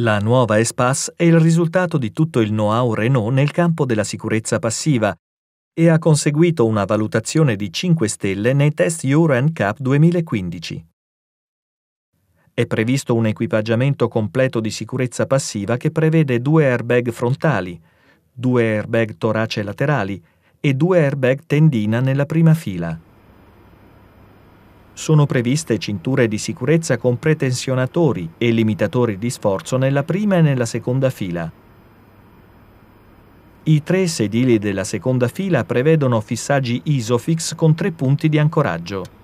La nuova Espace è il risultato di tutto il know-how Renault nel campo della sicurezza passiva e ha conseguito una valutazione di 5 stelle nei test Euro NCAP 2015. È previsto un equipaggiamento completo di sicurezza passiva che prevede due airbag frontali, due airbag torace laterali e due airbag tendina nella prima fila sono previste cinture di sicurezza con pretensionatori e limitatori di sforzo nella prima e nella seconda fila. I tre sedili della seconda fila prevedono fissaggi ISOFIX con tre punti di ancoraggio.